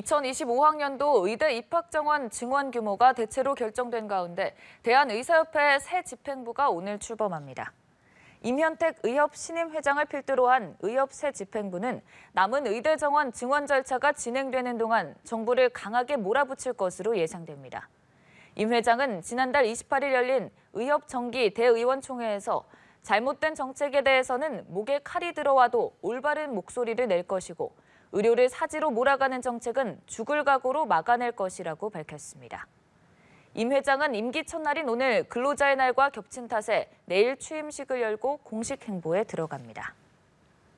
2025학년도 의대 입학 정원 증원 규모가 대체로 결정된 가운데 대한의사협회 새 집행부가 오늘 출범합니다. 임현택 의협 신임 회장을 필두로 한 의협 새 집행부는 남은 의대 정원 증원 절차가 진행되는 동안 정부를 강하게 몰아붙일 것으로 예상됩니다. 임 회장은 지난달 28일 열린 의협 정기 대의원총회에서 잘못된 정책에 대해서는 목에 칼이 들어와도 올바른 목소리를 낼 것이고 의료를 사지로 몰아가는 정책은 죽을 각오로 막아낼 것이라고 밝혔습니다. 임 회장은 임기 첫날인 오늘 근로자의 날과 겹친 탓에 내일 취임식을 열고 공식 행보에 들어갑니다.